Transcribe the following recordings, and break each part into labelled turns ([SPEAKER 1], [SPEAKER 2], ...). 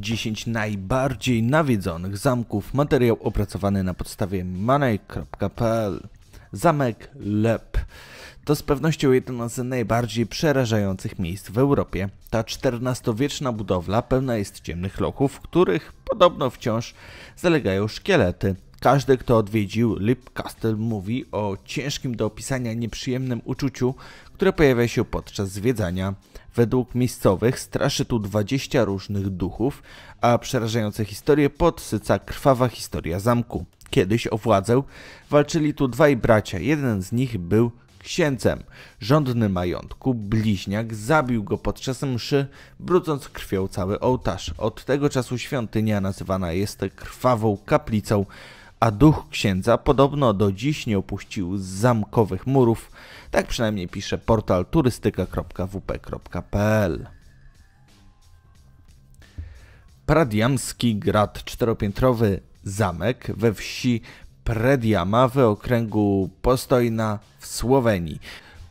[SPEAKER 1] 10 najbardziej nawiedzonych zamków. Materiał opracowany na podstawie money.pl. Zamek Lep. To z pewnością jedno z najbardziej przerażających miejsc w Europie. Ta XIV-wieczna budowla pełna jest ciemnych lochów, w których podobno wciąż zalegają szkielety. Każdy, kto odwiedził castle mówi o ciężkim do opisania nieprzyjemnym uczuciu, które pojawia się podczas zwiedzania. Według miejscowych straszy tu 20 różnych duchów, a przerażające historie podsyca krwawa historia zamku. Kiedyś o władzę walczyli tu dwaj bracia, jeden z nich był księcem. Rządny majątku, bliźniak zabił go podczas mszy, brudząc krwią cały ołtarz. Od tego czasu świątynia nazywana jest krwawą kaplicą a duch księdza podobno do dziś nie opuścił zamkowych murów, tak przynajmniej pisze portal turystyka.wp.pl. Pradiamski grad czteropiętrowy zamek we wsi Prediama w okręgu Postojna w Słowenii.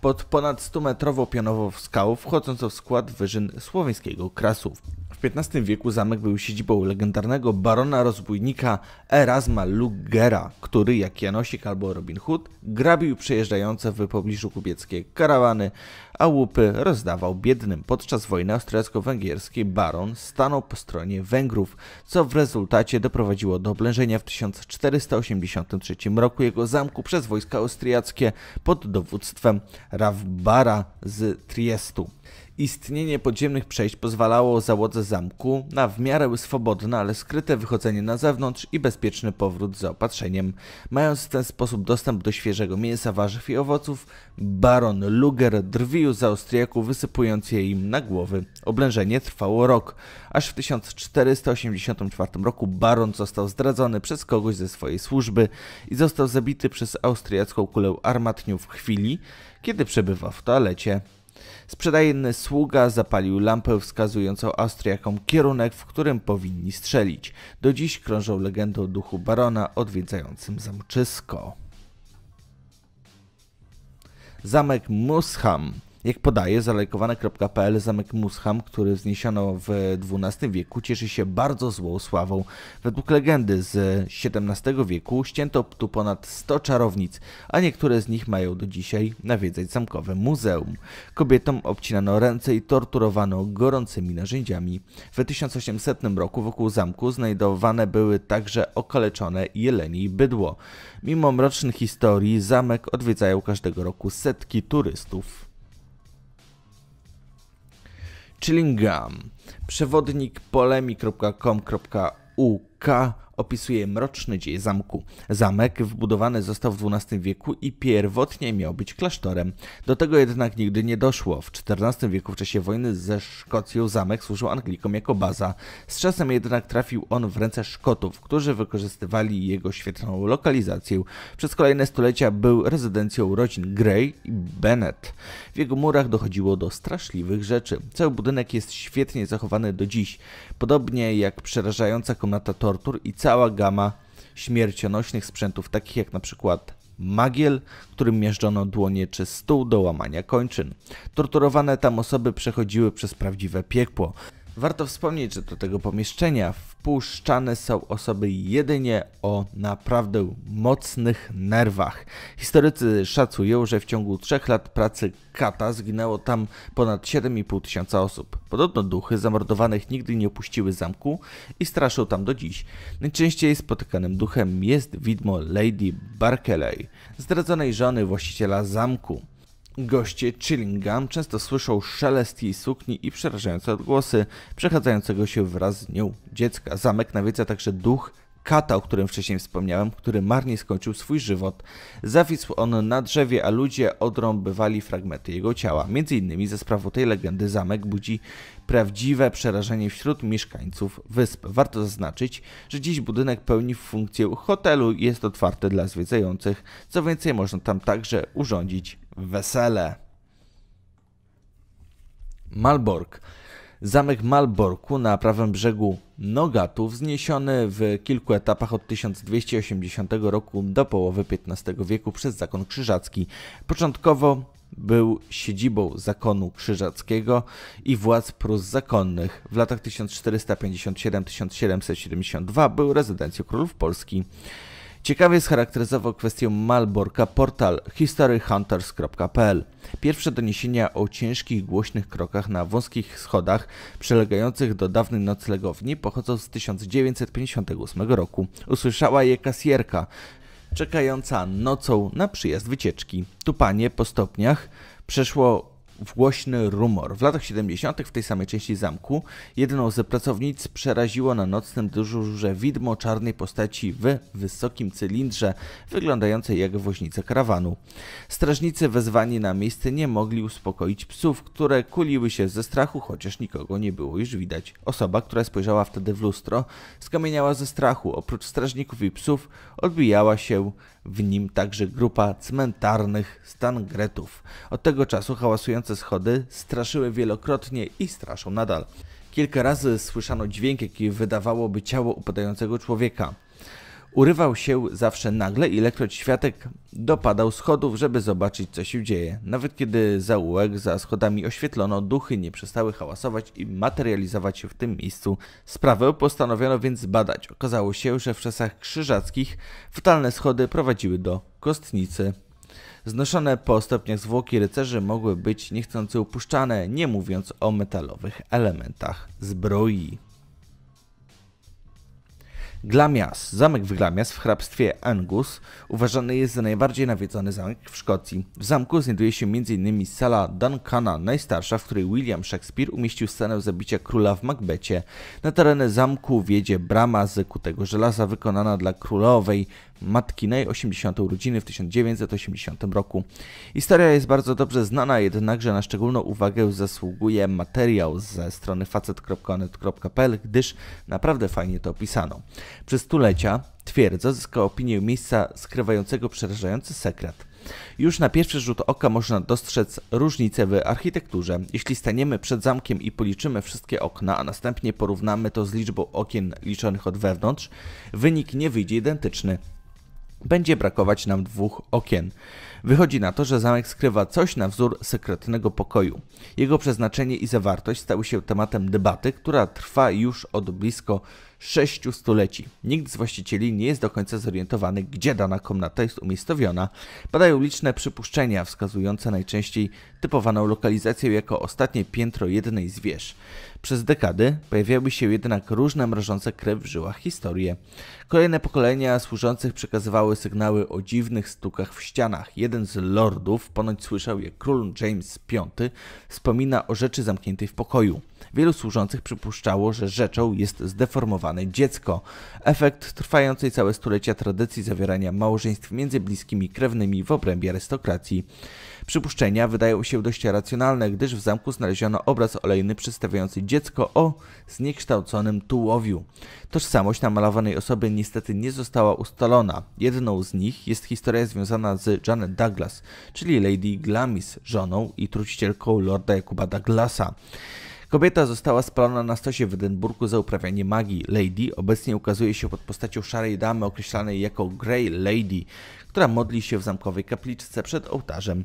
[SPEAKER 1] Pod ponad 100-metrową pionową skałą wchodzącą w skład wyżyn słoweńskiego Krasu. W XV wieku zamek był siedzibą legendarnego barona rozbójnika Erasma Lugera, który jak Janosik albo Robin Hood grabił przejeżdżające w pobliżu kubieckie karawany, a łupy rozdawał biednym. Podczas wojny austriacko-węgierskiej baron stanął po stronie Węgrów, co w rezultacie doprowadziło do oblężenia w 1483 roku jego zamku przez wojska austriackie pod dowództwem Rawbara z Triestu. Istnienie podziemnych przejść pozwalało załodze zamku na w miarę swobodne, ale skryte wychodzenie na zewnątrz i bezpieczny powrót z zaopatrzeniem. Mając w ten sposób dostęp do świeżego mięsa, warzyw i owoców, baron Luger drwił z Austriaku, wysypując je im na głowy. Oblężenie trwało rok, aż w 1484 roku baron został zdradzony przez kogoś ze swojej służby i został zabity przez austriacką kulę armatnią w chwili, kiedy przebywa w toalecie. Sprzedajny sługa zapalił lampę wskazującą Austriakom kierunek, w którym powinni strzelić. Do dziś krążą legendy o duchu barona odwiedzającym zamczysko. Zamek Musham jak podaje zalejkowane.pl, zamek Musham, który zniesiono w XII wieku, cieszy się bardzo złą sławą. Według legendy z XVII wieku ścięto tu ponad 100 czarownic, a niektóre z nich mają do dzisiaj nawiedzać zamkowe muzeum. Kobietom obcinano ręce i torturowano gorącymi narzędziami. W 1800 roku wokół zamku znajdowane były także okaleczone jelenie i bydło. Mimo mrocznych historii zamek odwiedzają każdego roku setki turystów. Chillingham, przewodnik polemi.com.uk opisuje mroczny dzień zamku. Zamek wbudowany został w XII wieku i pierwotnie miał być klasztorem. Do tego jednak nigdy nie doszło. W XIV wieku w czasie wojny ze Szkocją zamek służył Anglikom jako baza. Z czasem jednak trafił on w ręce Szkotów, którzy wykorzystywali jego świetną lokalizację. Przez kolejne stulecia był rezydencją rodzin Grey i Bennett. W jego murach dochodziło do straszliwych rzeczy. Cały budynek jest świetnie zachowany do dziś, podobnie jak przerażająca komnata tortur i cała gama śmiercionośnych sprzętów, takich jak na przykład magiel, którym miażdżono dłonie czy stół do łamania kończyn. Torturowane tam osoby przechodziły przez prawdziwe piekło. Warto wspomnieć, że do tego pomieszczenia wpuszczane są osoby jedynie o naprawdę mocnych nerwach. Historycy szacują, że w ciągu trzech lat pracy Kata zginęło tam ponad 7,5 tysiąca osób. Podobno duchy zamordowanych nigdy nie opuściły zamku i straszą tam do dziś. Najczęściej spotykanym duchem jest widmo Lady Barkeley, zdradzonej żony właściciela zamku. Goście Chillingham często słyszą szelest jej sukni i przerażające odgłosy przechadzającego się wraz z nią dziecka. Zamek nawiedza także duch kata, o którym wcześniej wspomniałem, który marnie skończył swój żywot. Zawisł on na drzewie, a ludzie odrąbywali fragmenty jego ciała. Między innymi ze sprawą tej legendy zamek budzi prawdziwe przerażenie wśród mieszkańców wysp. Warto zaznaczyć, że dziś budynek pełni funkcję hotelu i jest otwarty dla zwiedzających. Co więcej, można tam także urządzić wesele. Malbork. Zamek Malborku na prawym brzegu Nogatu wzniesiony w kilku etapach od 1280 roku do połowy XV wieku przez zakon krzyżacki. Początkowo był siedzibą zakonu krzyżackiego i władz Prus zakonnych. W latach 1457-1772 był rezydencją królów Polski. Ciekawie scharakteryzował kwestię Malborka portal historyhunters.pl. Pierwsze doniesienia o ciężkich, głośnych krokach na wąskich schodach przylegających do dawnej noclegowni pochodzą z 1958 roku. Usłyszała je kasjerka, czekająca nocą na przyjazd wycieczki. Tupanie po stopniach przeszło głośny rumor. W latach 70. w tej samej części zamku jedną z pracownic przeraziło na nocnym dyżurze widmo czarnej postaci w wysokim cylindrze, wyglądającej jak woźnica karawanu. Strażnicy wezwani na miejsce nie mogli uspokoić psów, które kuliły się ze strachu, chociaż nikogo nie było już widać. Osoba, która spojrzała wtedy w lustro, skamieniała ze strachu. Oprócz strażników i psów odbijała się w nim także grupa cmentarnych stangretów. Od tego czasu hałasujące schody straszyły wielokrotnie i straszą nadal. Kilka razy słyszano dźwięk, jaki wydawałoby ciało upadającego człowieka. Urywał się zawsze nagle, ilekroć światek dopadał schodów, żeby zobaczyć, co się dzieje. Nawet kiedy zaułek za schodami oświetlono, duchy nie przestały hałasować i materializować się w tym miejscu. Sprawę postanowiono więc zbadać. Okazało się, że w czasach krzyżackich fatalne schody prowadziły do kostnicy. Znoszone po stopniach zwłoki rycerzy mogły być niechcący upuszczane, nie mówiąc o metalowych elementach zbroi. Glamias. Zamek w Glamias w hrabstwie Angus uważany jest za najbardziej nawiedzony zamek w Szkocji. W zamku znajduje się m.in. sala Duncana, najstarsza, w której William Shakespeare umieścił scenę zabicia króla w Macbecie. Na tereny zamku wiedzie brama z kutego żelaza wykonana dla królowej matki Ney 80. urodziny w 1980 roku. Historia jest bardzo dobrze znana, jednakże na szczególną uwagę zasługuje materiał ze strony facet.net.pl, gdyż naprawdę fajnie to opisano. Przez stulecia, twierdza, zyskała opinię miejsca skrywającego przerażający sekret. Już na pierwszy rzut oka można dostrzec różnicę w architekturze. Jeśli staniemy przed zamkiem i policzymy wszystkie okna, a następnie porównamy to z liczbą okien liczonych od wewnątrz, wynik nie wyjdzie identyczny. Będzie brakować nam dwóch okien. Wychodzi na to, że zamek skrywa coś na wzór sekretnego pokoju. Jego przeznaczenie i zawartość stały się tematem debaty, która trwa już od blisko sześciu stuleci. Nikt z właścicieli nie jest do końca zorientowany, gdzie dana komnata jest umiejscowiona. Padają liczne przypuszczenia wskazujące najczęściej typowaną lokalizację jako ostatnie piętro jednej z wież. Przez dekady pojawiały się jednak różne mrożące krew w żyłach historie. Kolejne pokolenia służących przekazywały sygnały o dziwnych stukach w ścianach. Jeden z lordów ponoć słyszał je król James V wspomina o rzeczy zamkniętej w pokoju. Wielu służących przypuszczało, że rzeczą jest zdeformowane dziecko. Efekt trwającej całe stulecia tradycji zawierania małżeństw między bliskimi krewnymi w obrębie arystokracji. Przypuszczenia wydają się dość racjonalne, gdyż w zamku znaleziono obraz olejny przedstawiający dziecko o zniekształconym tułowiu. Tożsamość namalowanej osoby niestety nie została ustalona. Jedną z nich jest historia związana z Janet Douglas, czyli Lady Glamis, żoną i trucicielką lorda Jakuba Douglasa. Kobieta została spalona na stosie w Edynburgu za uprawianie magii. Lady obecnie ukazuje się pod postacią szarej damy określanej jako Grey Lady, która modli się w zamkowej kapliczce przed ołtarzem.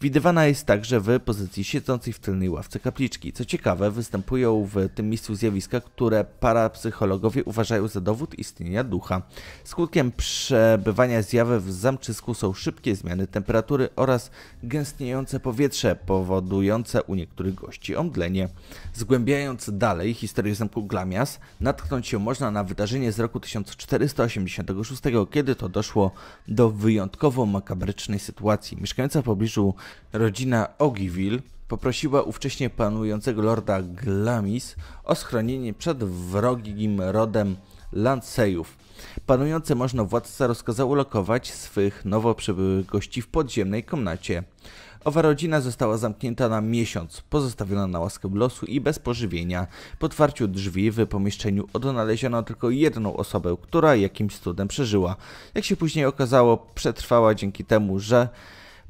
[SPEAKER 1] Widywana jest także w pozycji siedzącej w tylnej ławce kapliczki. Co ciekawe, występują w tym miejscu zjawiska, które parapsychologowie uważają za dowód istnienia ducha. Skutkiem przebywania zjawy w zamczysku są szybkie zmiany temperatury oraz gęstniejące powietrze, powodujące u niektórych gości omdlenie. Zgłębiając dalej historię zamku Glamias, natknąć się można na wydarzenie z roku 1486, kiedy to doszło do wyjątkowo makabrycznej sytuacji. Mieszkająca w pobliżu rodzina Ogiville poprosiła ówcześnie panującego lorda Glamis o schronienie przed wrogim rodem Lancejów. Panujący można władca rozkazał ulokować swych nowo przybyłych gości w podziemnej komnacie. Owa rodzina została zamknięta na miesiąc, pozostawiona na łaskę losu i bez pożywienia. Po otwarciu drzwi w pomieszczeniu odnaleziono tylko jedną osobę, która jakimś cudem przeżyła. Jak się później okazało, przetrwała dzięki temu, że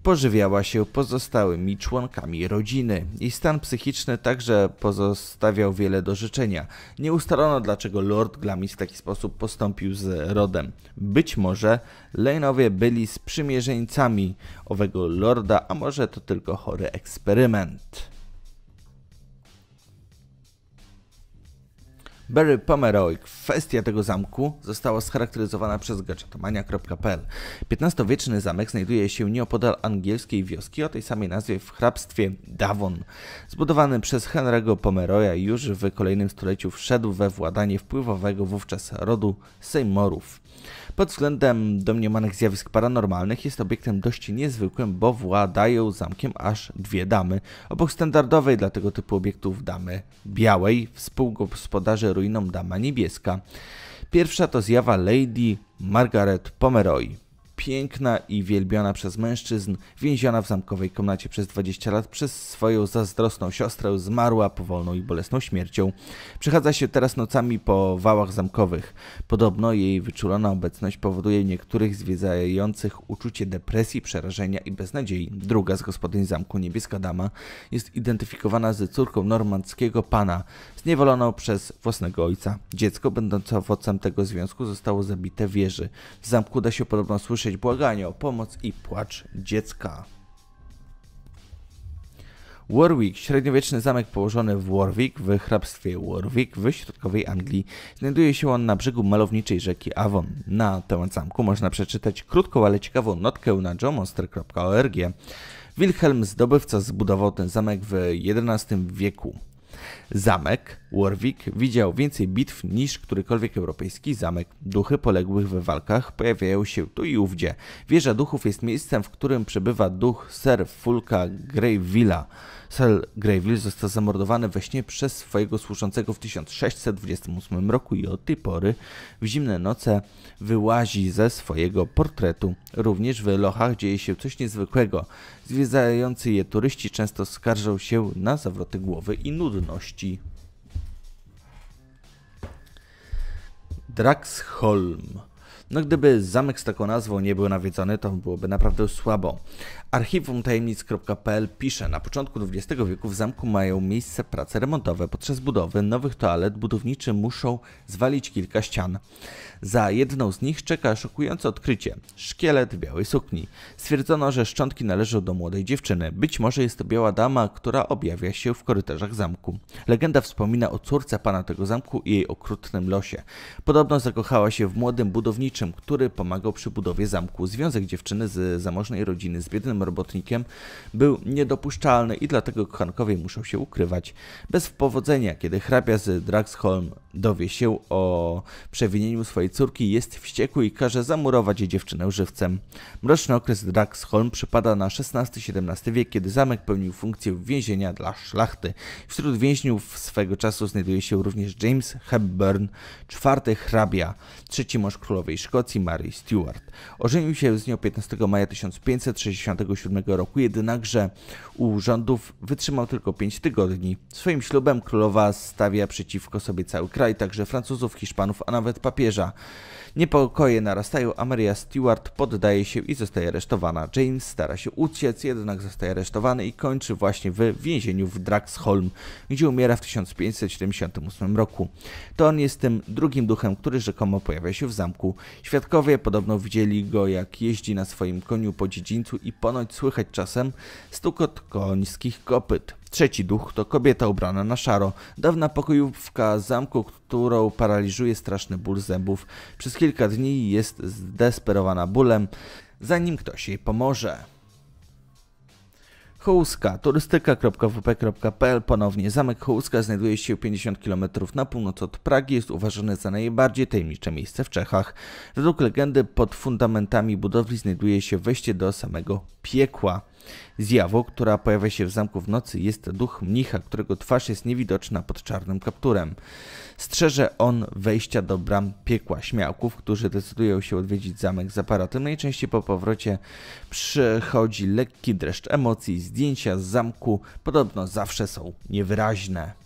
[SPEAKER 1] pożywiała się pozostałymi członkami rodziny. Jej stan psychiczny także pozostawiał wiele do życzenia. Nie ustalono dlaczego Lord Glamis w taki sposób postąpił z rodem. Być może Lane'owie byli sprzymierzeńcami owego lorda, a może to tylko chory eksperyment. Barry Pomeroy. Kwestia tego zamku została scharakteryzowana przez gadżetomania.pl. 15 wieczny zamek znajduje się nieopodal angielskiej wioski o tej samej nazwie w hrabstwie Davon. Zbudowany przez Henry'ego Pomeroya już w kolejnym stuleciu wszedł we władanie wpływowego wówczas rodu Seymourów. Pod względem domniemanych zjawisk paranormalnych jest obiektem dość niezwykłym, bo władają zamkiem aż dwie damy, obok standardowej dla tego typu obiektów damy białej, współgospodarzy ruiną Dama Niebieska. Pierwsza to zjawa Lady Margaret Pomeroy piękna i wielbiona przez mężczyzn, więziona w zamkowej komnacie przez 20 lat przez swoją zazdrosną siostrę, zmarła powolną i bolesną śmiercią. Przechadza się teraz nocami po wałach zamkowych. Podobno jej wyczulona obecność powoduje niektórych zwiedzających uczucie depresji, przerażenia i beznadziei. Druga z gospodyń zamku, niebieska dama, jest identyfikowana z córką normandzkiego pana, zniewoloną przez własnego ojca. Dziecko, będące owocem tego związku, zostało zabite wieży. W zamku da się podobno słyszeć usłyszeć błaganie o pomoc i płacz dziecka. Warwick, średniowieczny zamek położony w Warwick w hrabstwie Warwick w środkowej Anglii. Znajduje się on na brzegu malowniczej rzeki Avon. Na temat zamku można przeczytać krótką, ale ciekawą notkę na jomonster.org. Wilhelm Zdobywca zbudował ten zamek w XI wieku. Zamek Warwick widział więcej bitw niż którykolwiek europejski zamek. Duchy poległych we walkach pojawiają się tu i ówdzie. Wieża duchów jest miejscem, w którym przebywa duch Sir Fulka Gravevilla Sel Gravely został zamordowany we śnie przez swojego służącego w 1628 roku i od tej pory w zimne noce wyłazi ze swojego portretu. Również w Lochach dzieje się coś niezwykłego. Zwiedzający je turyści często skarżą się na zawroty głowy i nudności. Draxholm. No gdyby zamek z taką nazwą nie był nawiedzony, to byłoby naprawdę słabo tajemnic.pl pisze, na początku XX wieku w zamku mają miejsce prace remontowe. Podczas budowy nowych toalet budowniczy muszą zwalić kilka ścian. Za jedną z nich czeka szokujące odkrycie. Szkielet białej sukni. Stwierdzono, że szczątki należą do młodej dziewczyny. Być może jest to biała dama, która objawia się w korytarzach zamku. Legenda wspomina o córce pana tego zamku i jej okrutnym losie. Podobno zakochała się w młodym budowniczym, który pomagał przy budowie zamku. Związek dziewczyny z zamożnej rodziny z biednym robotnikiem, był niedopuszczalny i dlatego kochankowie muszą się ukrywać. Bez powodzenia, kiedy hrabia z Draxholm dowie się o przewinieniu swojej córki, jest wściekły i każe zamurować dziewczynę żywcem. Mroczny okres Draxholm przypada na XVI-XVII wiek, kiedy zamek pełnił funkcję więzienia dla szlachty. Wśród więźniów swego czasu znajduje się również James Hepburn, czwarty hrabia, trzeci mąż królowej Szkocji Mary Stuart. Ożenił się z nią 15 maja 1560 1997 roku, jednakże u rządów wytrzymał tylko 5 tygodni. Swoim ślubem królowa stawia przeciwko sobie cały kraj, także Francuzów, Hiszpanów, a nawet papieża. Niepokoje narastają, a Maria Stewart poddaje się i zostaje aresztowana. Jane stara się uciec, jednak zostaje aresztowany i kończy właśnie w więzieniu w Draxholm, gdzie umiera w 1578 roku. To on jest tym drugim duchem, który rzekomo pojawia się w zamku. Świadkowie podobno widzieli go, jak jeździ na swoim koniu po dziedzińcu i ponownie ponoć słychać czasem stukot końskich kopyt. Trzeci duch to kobieta ubrana na szaro, dawna pokojówka zamku, którą paraliżuje straszny ból zębów. Przez kilka dni jest zdesperowana bólem, zanim ktoś jej pomoże. Hołuska, turystyka.wp.pl Ponownie zamek Hołska znajduje się 50 km na północ od Pragi, jest uważany za najbardziej tajemnicze miejsce w Czechach. Według legendy pod fundamentami budowli znajduje się wejście do samego piekła. Zjawą, która pojawia się w zamku w nocy, jest duch mnicha, którego twarz jest niewidoczna pod czarnym kapturem. Strzeże on wejścia do bram piekła śmiałków, którzy decydują się odwiedzić zamek z aparatem. Najczęściej po powrocie przychodzi lekki dreszcz emocji. Zdjęcia z zamku podobno zawsze są niewyraźne.